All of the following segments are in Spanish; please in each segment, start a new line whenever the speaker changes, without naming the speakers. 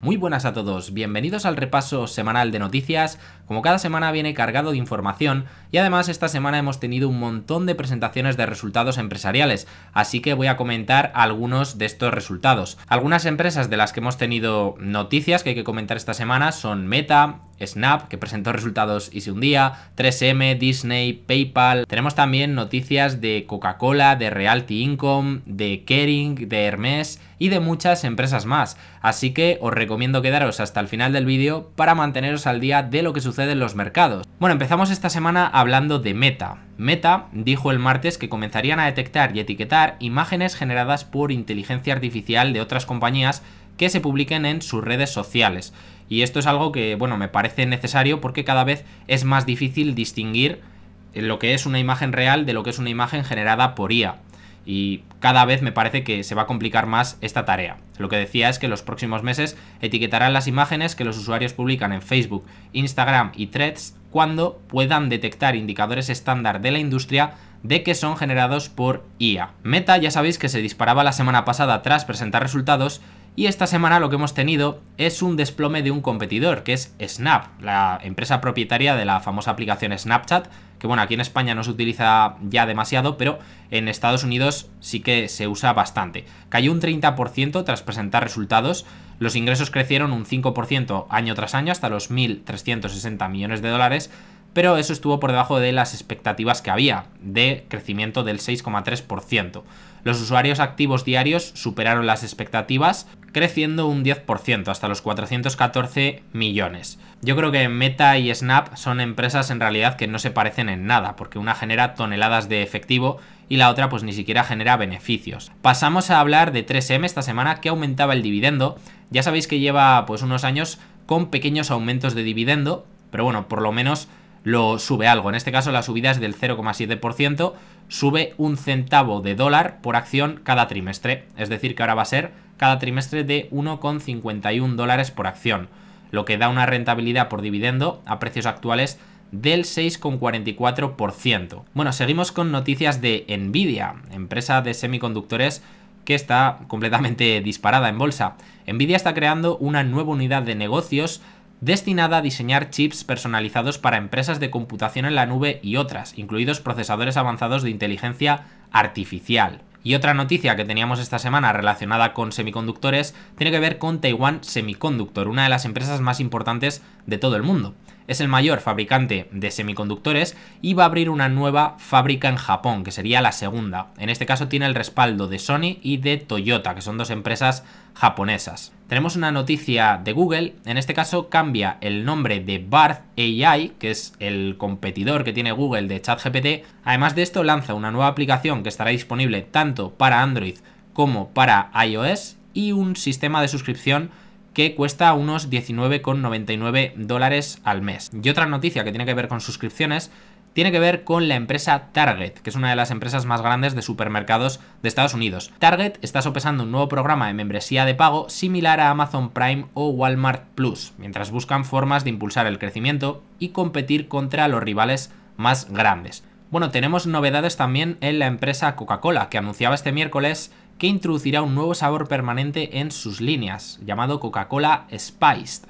Muy buenas a todos, bienvenidos al repaso semanal de noticias, como cada semana viene cargado de información y además esta semana hemos tenido un montón de presentaciones de resultados empresariales, así que voy a comentar algunos de estos resultados. Algunas empresas de las que hemos tenido noticias que hay que comentar esta semana son Meta, Snap, que presentó resultados y un día, 3M, Disney, PayPal. Tenemos también noticias de Coca-Cola, de Realty Income, de Kering, de Hermes y de muchas empresas más. Así que os recomiendo quedaros hasta el final del vídeo para manteneros al día de lo que sucede en los mercados. Bueno, empezamos esta semana hablando de Meta. Meta dijo el martes que comenzarían a detectar y etiquetar imágenes generadas por inteligencia artificial de otras compañías que se publiquen en sus redes sociales. Y esto es algo que, bueno, me parece necesario porque cada vez es más difícil distinguir eh, lo que es una imagen real de lo que es una imagen generada por IA. Y cada vez me parece que se va a complicar más esta tarea. Lo que decía es que los próximos meses etiquetarán las imágenes que los usuarios publican en Facebook, Instagram y Threads cuando puedan detectar indicadores estándar de la industria de que son generados por IA. Meta ya sabéis que se disparaba la semana pasada tras presentar resultados y esta semana lo que hemos tenido es un desplome de un competidor, que es Snap, la empresa propietaria de la famosa aplicación Snapchat, que bueno, aquí en España no se utiliza ya demasiado, pero en Estados Unidos sí que se usa bastante. Cayó un 30% tras presentar resultados, los ingresos crecieron un 5% año tras año hasta los 1.360 millones de dólares, pero eso estuvo por debajo de las expectativas que había, de crecimiento del 6,3%. Los usuarios activos diarios superaron las expectativas, creciendo un 10% hasta los 414 millones. Yo creo que Meta y Snap son empresas en realidad que no se parecen en nada, porque una genera toneladas de efectivo y la otra pues ni siquiera genera beneficios. Pasamos a hablar de 3M esta semana que aumentaba el dividendo. Ya sabéis que lleva pues unos años con pequeños aumentos de dividendo, pero bueno, por lo menos lo sube algo. En este caso la subida es del 0,7%, sube un centavo de dólar por acción cada trimestre, es decir que ahora va a ser cada trimestre de 1,51 dólares por acción, lo que da una rentabilidad por dividendo a precios actuales del 6,44%. Bueno, seguimos con noticias de Nvidia, empresa de semiconductores que está completamente disparada en bolsa. Nvidia está creando una nueva unidad de negocios destinada a diseñar chips personalizados para empresas de computación en la nube y otras, incluidos procesadores avanzados de inteligencia artificial. Y otra noticia que teníamos esta semana relacionada con semiconductores tiene que ver con Taiwan Semiconductor, una de las empresas más importantes de todo el mundo. Es el mayor fabricante de semiconductores y va a abrir una nueva fábrica en Japón, que sería la segunda. En este caso tiene el respaldo de Sony y de Toyota, que son dos empresas japonesas tenemos una noticia de Google, en este caso cambia el nombre de Barth AI, que es el competidor que tiene Google de ChatGPT. Además de esto, lanza una nueva aplicación que estará disponible tanto para Android como para iOS y un sistema de suscripción que cuesta unos 19,99 dólares al mes. Y otra noticia que tiene que ver con suscripciones tiene que ver con la empresa Target, que es una de las empresas más grandes de supermercados de Estados Unidos. Target está sopesando un nuevo programa de membresía de pago similar a Amazon Prime o Walmart Plus, mientras buscan formas de impulsar el crecimiento y competir contra los rivales más grandes. Bueno, tenemos novedades también en la empresa Coca-Cola, que anunciaba este miércoles que introducirá un nuevo sabor permanente en sus líneas, llamado Coca-Cola Spiced.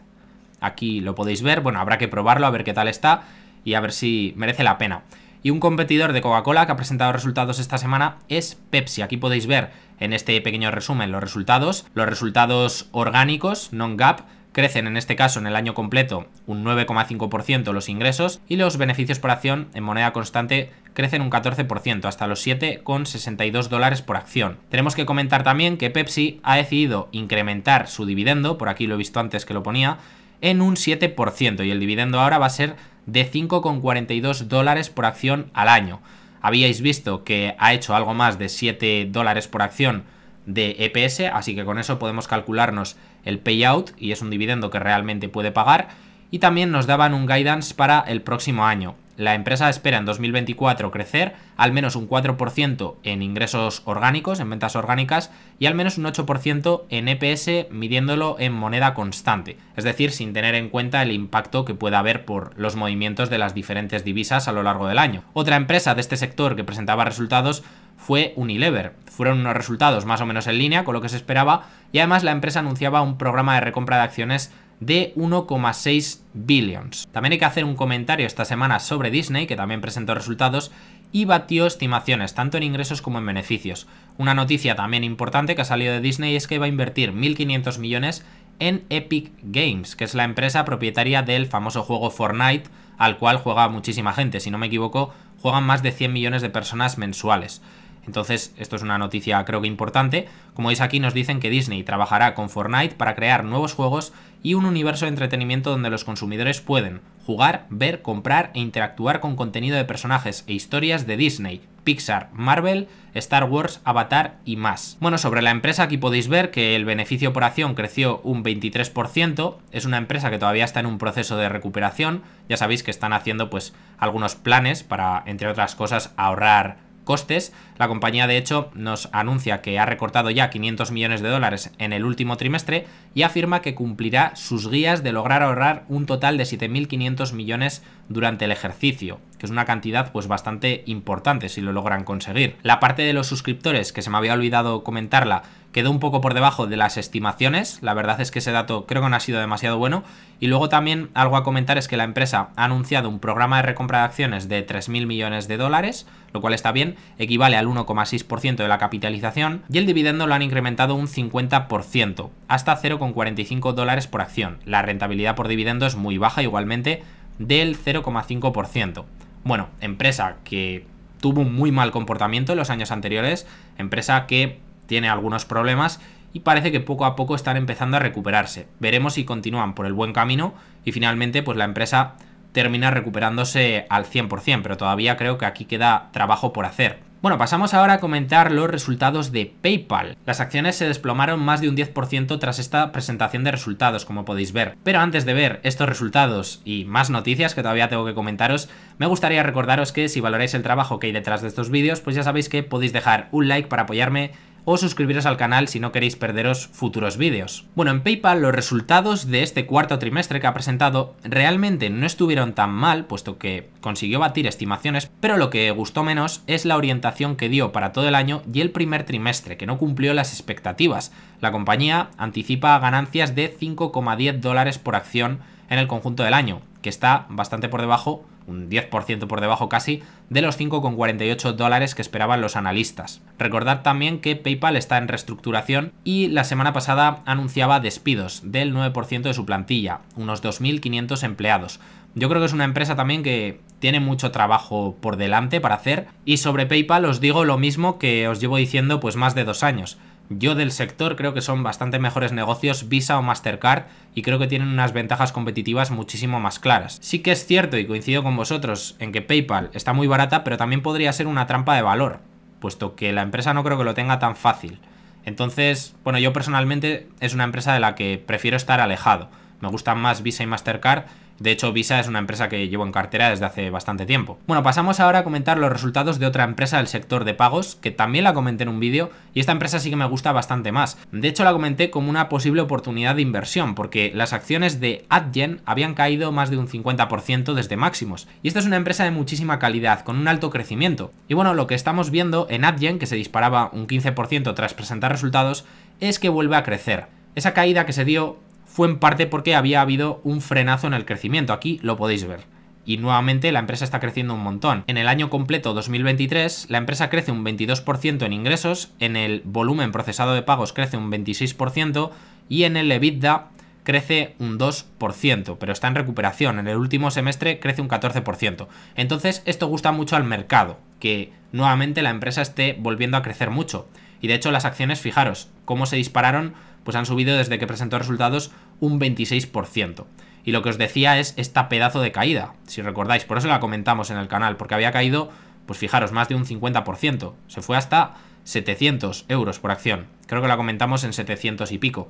Aquí lo podéis ver, bueno, habrá que probarlo a ver qué tal está, y a ver si merece la pena. Y un competidor de Coca-Cola que ha presentado resultados esta semana es Pepsi. Aquí podéis ver en este pequeño resumen los resultados. Los resultados orgánicos, non-gap, crecen en este caso en el año completo un 9,5% los ingresos y los beneficios por acción en moneda constante crecen un 14% hasta los 7,62 dólares por acción. Tenemos que comentar también que Pepsi ha decidido incrementar su dividendo, por aquí lo he visto antes que lo ponía, en un 7% y el dividendo ahora va a ser de 5,42 dólares por acción al año. Habíais visto que ha hecho algo más de 7 dólares por acción de EPS, así que con eso podemos calcularnos el payout y es un dividendo que realmente puede pagar. Y también nos daban un guidance para el próximo año. La empresa espera en 2024 crecer al menos un 4% en ingresos orgánicos, en ventas orgánicas, y al menos un 8% en EPS midiéndolo en moneda constante, es decir, sin tener en cuenta el impacto que pueda haber por los movimientos de las diferentes divisas a lo largo del año. Otra empresa de este sector que presentaba resultados fue Unilever. Fueron unos resultados más o menos en línea con lo que se esperaba y además la empresa anunciaba un programa de recompra de acciones de 1,6 billions. También hay que hacer un comentario esta semana sobre Disney, que también presentó resultados, y batió estimaciones, tanto en ingresos como en beneficios. Una noticia también importante que ha salido de Disney es que va a invertir 1.500 millones en Epic Games, que es la empresa propietaria del famoso juego Fortnite, al cual juega muchísima gente, si no me equivoco, juegan más de 100 millones de personas mensuales. Entonces, esto es una noticia creo que importante. Como veis aquí nos dicen que Disney trabajará con Fortnite para crear nuevos juegos y un universo de entretenimiento donde los consumidores pueden jugar, ver, comprar e interactuar con contenido de personajes e historias de Disney, Pixar, Marvel, Star Wars, Avatar y más. Bueno, sobre la empresa aquí podéis ver que el beneficio por acción creció un 23%, es una empresa que todavía está en un proceso de recuperación, ya sabéis que están haciendo pues algunos planes para, entre otras cosas, ahorrar costes. La compañía de hecho nos anuncia que ha recortado ya 500 millones de dólares en el último trimestre y afirma que cumplirá sus guías de lograr ahorrar un total de 7.500 millones durante el ejercicio que es una cantidad pues bastante importante si lo logran conseguir. La parte de los suscriptores, que se me había olvidado comentarla, quedó un poco por debajo de las estimaciones, la verdad es que ese dato creo que no ha sido demasiado bueno, y luego también algo a comentar es que la empresa ha anunciado un programa de recompra de acciones de 3.000 millones de dólares, lo cual está bien, equivale al 1,6% de la capitalización, y el dividendo lo han incrementado un 50%, hasta 0,45 dólares por acción. La rentabilidad por dividendo es muy baja igualmente, del 0,5% bueno, empresa que tuvo un muy mal comportamiento en los años anteriores, empresa que tiene algunos problemas y parece que poco a poco están empezando a recuperarse. Veremos si continúan por el buen camino y finalmente pues la empresa termina recuperándose al 100%, pero todavía creo que aquí queda trabajo por hacer. Bueno, pasamos ahora a comentar los resultados de PayPal. Las acciones se desplomaron más de un 10% tras esta presentación de resultados, como podéis ver. Pero antes de ver estos resultados y más noticias que todavía tengo que comentaros, me gustaría recordaros que si valoráis el trabajo que hay detrás de estos vídeos, pues ya sabéis que podéis dejar un like para apoyarme o suscribiros al canal si no queréis perderos futuros vídeos. Bueno, en PayPal los resultados de este cuarto trimestre que ha presentado realmente no estuvieron tan mal, puesto que consiguió batir estimaciones, pero lo que gustó menos es la orientación que dio para todo el año y el primer trimestre, que no cumplió las expectativas. La compañía anticipa ganancias de 5,10 dólares por acción en el conjunto del año, que está bastante por debajo un 10% por debajo casi, de los 5,48 dólares que esperaban los analistas. Recordad también que PayPal está en reestructuración y la semana pasada anunciaba despidos del 9% de su plantilla, unos 2.500 empleados. Yo creo que es una empresa también que tiene mucho trabajo por delante para hacer y sobre PayPal os digo lo mismo que os llevo diciendo pues más de dos años yo del sector creo que son bastante mejores negocios Visa o Mastercard y creo que tienen unas ventajas competitivas muchísimo más claras. Sí que es cierto y coincido con vosotros en que PayPal está muy barata, pero también podría ser una trampa de valor, puesto que la empresa no creo que lo tenga tan fácil. Entonces, bueno, yo personalmente es una empresa de la que prefiero estar alejado. Me gustan más Visa y Mastercard de hecho, Visa es una empresa que llevo en cartera desde hace bastante tiempo. Bueno, pasamos ahora a comentar los resultados de otra empresa del sector de pagos, que también la comenté en un vídeo, y esta empresa sí que me gusta bastante más. De hecho, la comenté como una posible oportunidad de inversión, porque las acciones de Adyen habían caído más de un 50% desde máximos. Y esta es una empresa de muchísima calidad, con un alto crecimiento. Y bueno, lo que estamos viendo en Adyen, que se disparaba un 15% tras presentar resultados, es que vuelve a crecer. Esa caída que se dio fue en parte porque había habido un frenazo en el crecimiento. Aquí lo podéis ver. Y nuevamente la empresa está creciendo un montón. En el año completo 2023, la empresa crece un 22% en ingresos, en el volumen procesado de pagos crece un 26% y en el EBITDA crece un 2%, pero está en recuperación. En el último semestre crece un 14%. Entonces, esto gusta mucho al mercado, que nuevamente la empresa esté volviendo a crecer mucho. Y de hecho, las acciones, fijaros, cómo se dispararon pues han subido desde que presentó resultados un 26%. Y lo que os decía es esta pedazo de caída, si recordáis, por eso la comentamos en el canal, porque había caído, pues fijaros, más de un 50%, se fue hasta 700 euros por acción, creo que la comentamos en 700 y pico.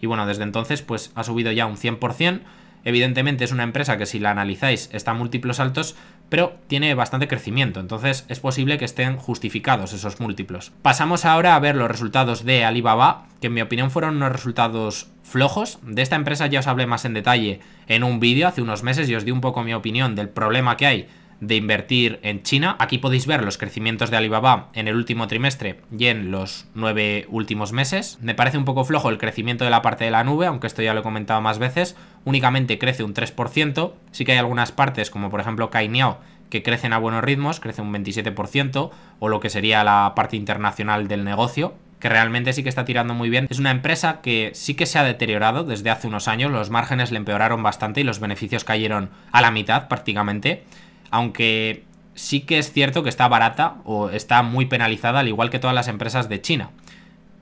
Y bueno, desde entonces pues ha subido ya un 100%, evidentemente es una empresa que si la analizáis está a múltiplos altos, pero tiene bastante crecimiento, entonces es posible que estén justificados esos múltiplos. Pasamos ahora a ver los resultados de Alibaba, que en mi opinión fueron unos resultados flojos. De esta empresa ya os hablé más en detalle en un vídeo hace unos meses y os di un poco mi opinión del problema que hay de invertir en China. Aquí podéis ver los crecimientos de Alibaba en el último trimestre y en los nueve últimos meses. Me parece un poco flojo el crecimiento de la parte de la nube, aunque esto ya lo he comentado más veces. Únicamente crece un 3%. Sí que hay algunas partes, como por ejemplo Cainiao, que crecen a buenos ritmos, crece un 27%, o lo que sería la parte internacional del negocio, que realmente sí que está tirando muy bien. Es una empresa que sí que se ha deteriorado desde hace unos años, los márgenes le empeoraron bastante y los beneficios cayeron a la mitad prácticamente aunque sí que es cierto que está barata o está muy penalizada, al igual que todas las empresas de China.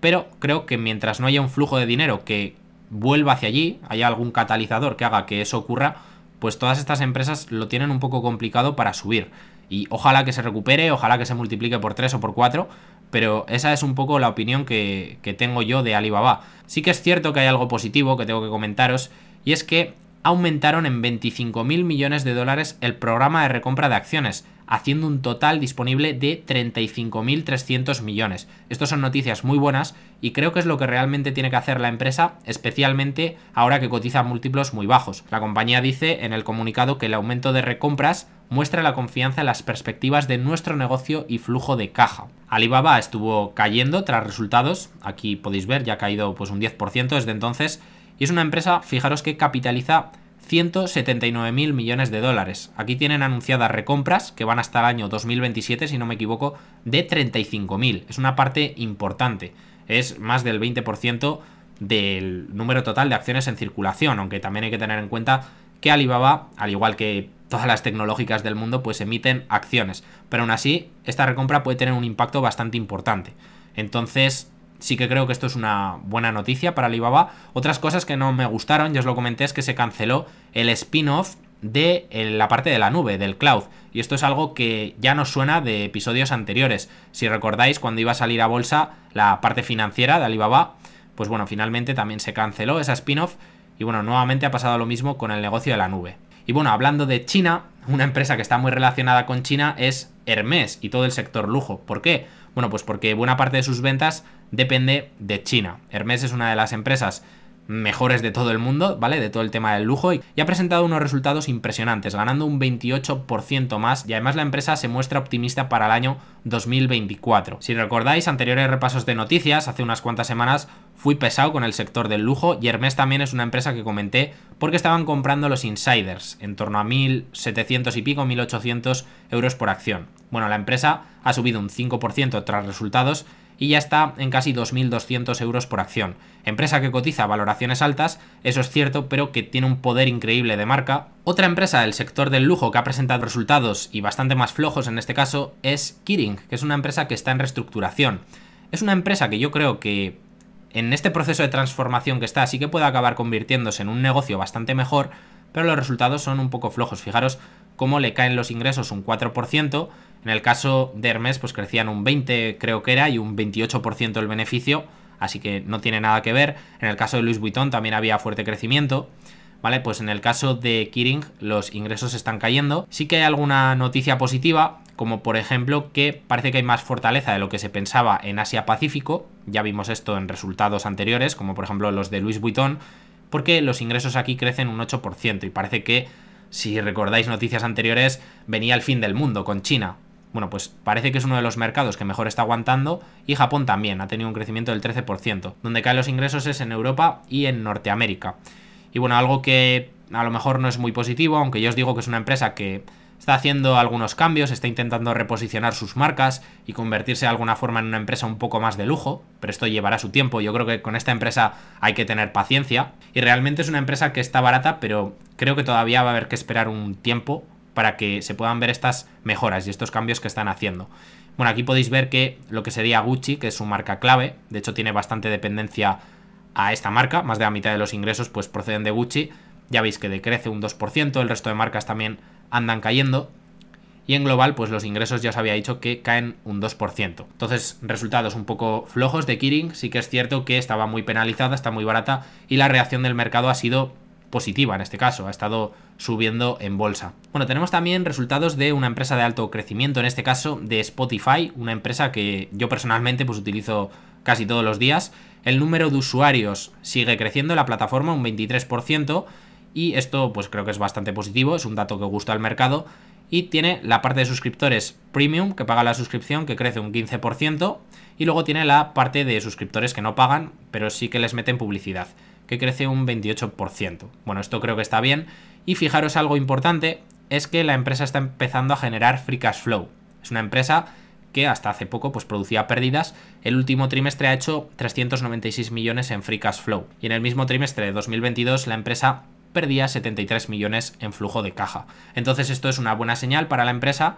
Pero creo que mientras no haya un flujo de dinero que vuelva hacia allí, haya algún catalizador que haga que eso ocurra, pues todas estas empresas lo tienen un poco complicado para subir. Y ojalá que se recupere, ojalá que se multiplique por 3 o por 4, pero esa es un poco la opinión que, tengo yo de Alibaba. Sí que es cierto que hay algo positivo que tengo que comentaros, y es que aumentaron en 25.000 millones de dólares el programa de recompra de acciones, haciendo un total disponible de 35.300 millones. Estas son noticias muy buenas y creo que es lo que realmente tiene que hacer la empresa, especialmente ahora que cotiza múltiplos muy bajos. La compañía dice en el comunicado que el aumento de recompras muestra la confianza en las perspectivas de nuestro negocio y flujo de caja. Alibaba estuvo cayendo tras resultados, aquí podéis ver ya ha caído pues un 10% desde entonces y es una empresa, fijaros que capitaliza 179.000 mil millones de dólares. Aquí tienen anunciadas recompras que van hasta el año 2027, si no me equivoco, de 35.000. Es una parte importante. Es más del 20% del número total de acciones en circulación, aunque también hay que tener en cuenta que Alibaba, al igual que todas las tecnológicas del mundo, pues emiten acciones. Pero aún así, esta recompra puede tener un impacto bastante importante. Entonces, sí que creo que esto es una buena noticia para Alibaba. Otras cosas que no me gustaron, ya os lo comenté, es que se canceló el spin-off de eh, la parte de la nube, del cloud. Y esto es algo que ya nos suena de episodios anteriores. Si recordáis, cuando iba a salir a bolsa la parte financiera de Alibaba, pues bueno, finalmente también se canceló esa spin-off. Y bueno, nuevamente ha pasado lo mismo con el negocio de la nube. Y bueno, hablando de China, una empresa que está muy relacionada con China es Hermes y todo el sector lujo. ¿Por qué? Bueno, pues porque buena parte de sus ventas depende de China. Hermes es una de las empresas mejores de todo el mundo, ¿vale? De todo el tema del lujo y ha presentado unos resultados impresionantes, ganando un 28% más y además la empresa se muestra optimista para el año 2024. Si recordáis anteriores repasos de noticias, hace unas cuantas semanas fui pesado con el sector del lujo y Hermes también es una empresa que comenté porque estaban comprando los insiders en torno a 1.700 y pico, 1.800 euros por acción. Bueno, la empresa ha subido un 5% tras resultados y ya está en casi 2.200 euros por acción. Empresa que cotiza valoraciones altas, eso es cierto, pero que tiene un poder increíble de marca. Otra empresa del sector del lujo que ha presentado resultados y bastante más flojos en este caso es Kiring, que es una empresa que está en reestructuración. Es una empresa que yo creo que en este proceso de transformación que está sí que puede acabar convirtiéndose en un negocio bastante mejor, pero los resultados son un poco flojos. Fijaros cómo le caen los ingresos un 4%, en el caso de Hermes pues crecían un 20 creo que era y un 28% el beneficio, así que no tiene nada que ver. En el caso de Louis Vuitton también había fuerte crecimiento. ¿Vale? Pues en el caso de Kering los ingresos están cayendo. Sí que hay alguna noticia positiva, como por ejemplo que parece que hay más fortaleza de lo que se pensaba en Asia-Pacífico, ya vimos esto en resultados anteriores, como por ejemplo los de Luis Vuitton, porque los ingresos aquí crecen un 8% y parece que, si recordáis noticias anteriores, venía el fin del mundo con China. Bueno, pues parece que es uno de los mercados que mejor está aguantando y Japón también ha tenido un crecimiento del 13%. Donde caen los ingresos es en Europa y en Norteamérica. Y bueno, algo que a lo mejor no es muy positivo, aunque yo os digo que es una empresa que Está haciendo algunos cambios, está intentando reposicionar sus marcas y convertirse de alguna forma en una empresa un poco más de lujo, pero esto llevará su tiempo. Yo creo que con esta empresa hay que tener paciencia y realmente es una empresa que está barata, pero creo que todavía va a haber que esperar un tiempo para que se puedan ver estas mejoras y estos cambios que están haciendo. Bueno, aquí podéis ver que lo que sería Gucci, que es su marca clave, de hecho tiene bastante dependencia a esta marca, más de la mitad de los ingresos pues proceden de Gucci, ya veis que decrece un 2%, el resto de marcas también andan cayendo. Y en global, pues los ingresos ya os había dicho que caen un 2%. Entonces, resultados un poco flojos de Kirin. Sí que es cierto que estaba muy penalizada, está muy barata y la reacción del mercado ha sido positiva en este caso, ha estado subiendo en bolsa. Bueno, tenemos también resultados de una empresa de alto crecimiento, en este caso de Spotify, una empresa que yo personalmente pues utilizo casi todos los días. El número de usuarios sigue creciendo, la plataforma un 23%, y esto pues creo que es bastante positivo, es un dato que gusta al mercado y tiene la parte de suscriptores premium que paga la suscripción que crece un 15% y luego tiene la parte de suscriptores que no pagan pero sí que les meten publicidad que crece un 28%. Bueno, esto creo que está bien y fijaros algo importante es que la empresa está empezando a generar free cash flow. Es una empresa que hasta hace poco pues producía pérdidas, el último trimestre ha hecho 396 millones en free cash flow y en el mismo trimestre de 2022 la empresa perdía 73 millones en flujo de caja. Entonces esto es una buena señal para la empresa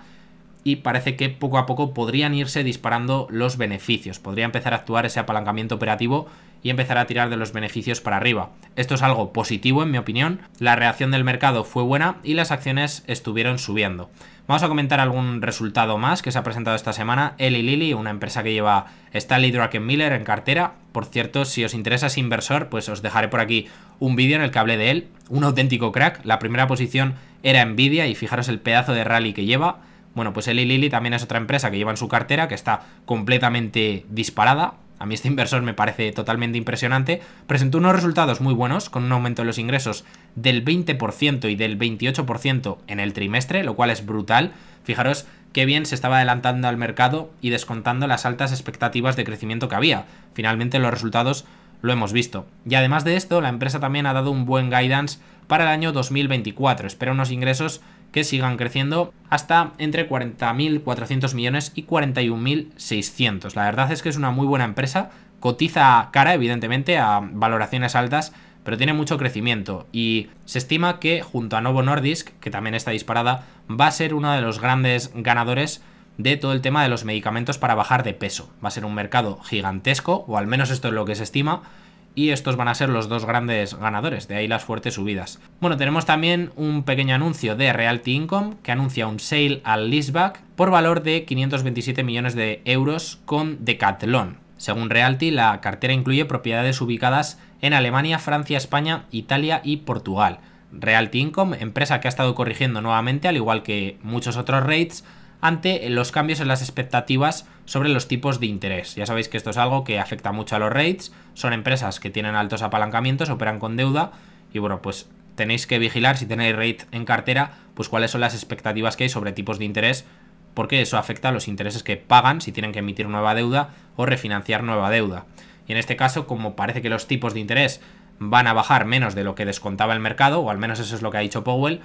y parece que poco a poco podrían irse disparando los beneficios, podría empezar a actuar ese apalancamiento operativo y empezar a tirar de los beneficios para arriba. Esto es algo positivo en mi opinión, la reacción del mercado fue buena y las acciones estuvieron subiendo. Vamos a comentar algún resultado más que se ha presentado esta semana. Eli Lilly, una empresa que lleva Stanley Miller en cartera. Por cierto, si os interesa ese inversor, pues os dejaré por aquí un vídeo en el que hablé de él. Un auténtico crack. La primera posición era Nvidia y fijaros el pedazo de rally que lleva. Bueno, pues Eli también es otra empresa que lleva en su cartera, que está completamente disparada. A mí este inversor me parece totalmente impresionante. Presentó unos resultados muy buenos, con un aumento de los ingresos del 20% y del 28% en el trimestre, lo cual es brutal. Fijaros qué bien se estaba adelantando al mercado y descontando las altas expectativas de crecimiento que había. Finalmente los resultados lo hemos visto. Y además de esto, la empresa también ha dado un buen guidance para el año 2024. Espera unos ingresos que sigan creciendo hasta entre 40.400 millones y 41.600. La verdad es que es una muy buena empresa, cotiza cara evidentemente a valoraciones altas, pero tiene mucho crecimiento y se estima que junto a Novo Nordisk, que también está disparada, va a ser uno de los grandes ganadores de todo el tema de los medicamentos para bajar de peso. Va a ser un mercado gigantesco, o al menos esto es lo que se estima, y estos van a ser los dos grandes ganadores, de ahí las fuertes subidas. Bueno, tenemos también un pequeño anuncio de Realty Income que anuncia un sale al leaseback por valor de 527 millones de euros con Decathlon. Según Realty, la cartera incluye propiedades ubicadas en Alemania, Francia, España, Italia y Portugal. Realty Income, empresa que ha estado corrigiendo nuevamente, al igual que muchos otros rates, ante los cambios en las expectativas sobre los tipos de interés. Ya sabéis que esto es algo que afecta mucho a los rates, son empresas que tienen altos apalancamientos, operan con deuda y bueno, pues tenéis que vigilar si tenéis rate en cartera, pues cuáles son las expectativas que hay sobre tipos de interés, porque eso afecta a los intereses que pagan si tienen que emitir nueva deuda o refinanciar nueva deuda. Y en este caso, como parece que los tipos de interés van a bajar menos de lo que descontaba el mercado, o al menos eso es lo que ha dicho Powell,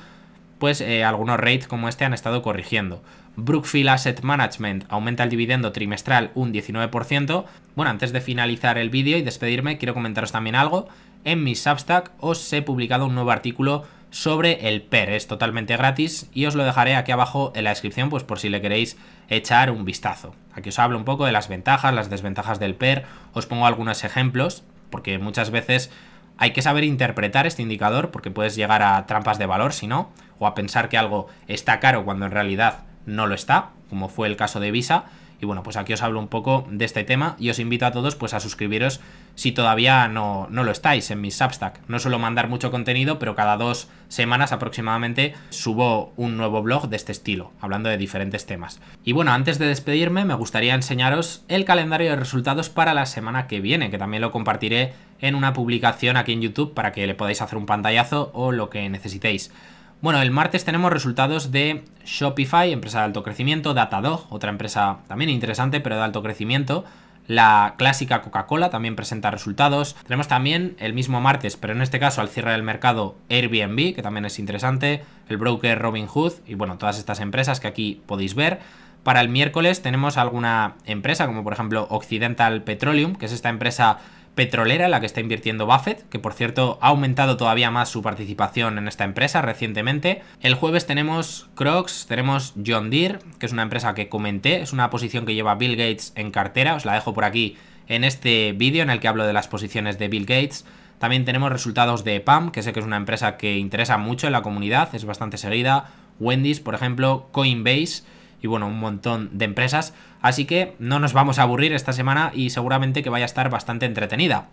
pues algunos rates como este han estado corrigiendo. Brookfield Asset Management aumenta el dividendo trimestral un 19%. Bueno, antes de finalizar el vídeo y despedirme, quiero comentaros también algo. En mi Substack os he publicado un nuevo artículo sobre el PER, es totalmente gratis y os lo dejaré aquí abajo en la descripción pues por si le queréis echar un vistazo. Aquí os hablo un poco de las ventajas, las desventajas del PER, os pongo algunos ejemplos porque muchas veces hay que saber interpretar este indicador porque puedes llegar a trampas de valor si no, o a pensar que algo está caro cuando en realidad no lo está, como fue el caso de Visa, y bueno, pues aquí os hablo un poco de este tema y os invito a todos pues a suscribiros si todavía no, no lo estáis en mi Substack. No suelo mandar mucho contenido, pero cada dos semanas aproximadamente subo un nuevo blog de este estilo, hablando de diferentes temas. Y bueno, antes de despedirme me gustaría enseñaros el calendario de resultados para la semana que viene, que también lo compartiré en una publicación aquí en YouTube para que le podáis hacer un pantallazo o lo que necesitéis. Bueno, el martes tenemos resultados de Shopify, empresa de alto crecimiento, Datadog, otra empresa también interesante, pero de alto crecimiento. La clásica Coca-Cola también presenta resultados. Tenemos también el mismo martes, pero en este caso al cierre del mercado, Airbnb, que también es interesante, el broker Hood, y bueno, todas estas empresas que aquí podéis ver. Para el miércoles tenemos alguna empresa, como por ejemplo Occidental Petroleum, que es esta empresa petrolera la que está invirtiendo Buffett, que por cierto ha aumentado todavía más su participación en esta empresa recientemente. El jueves tenemos Crocs, tenemos John Deere, que es una empresa que comenté, es una posición que lleva Bill Gates en cartera, os la dejo por aquí en este vídeo en el que hablo de las posiciones de Bill Gates. También tenemos resultados de PAM, que sé que es una empresa que interesa mucho en la comunidad, es bastante seguida. Wendy's, por ejemplo, Coinbase y bueno, un montón de empresas. Así que no nos vamos a aburrir esta semana y seguramente que vaya a estar bastante entretenida.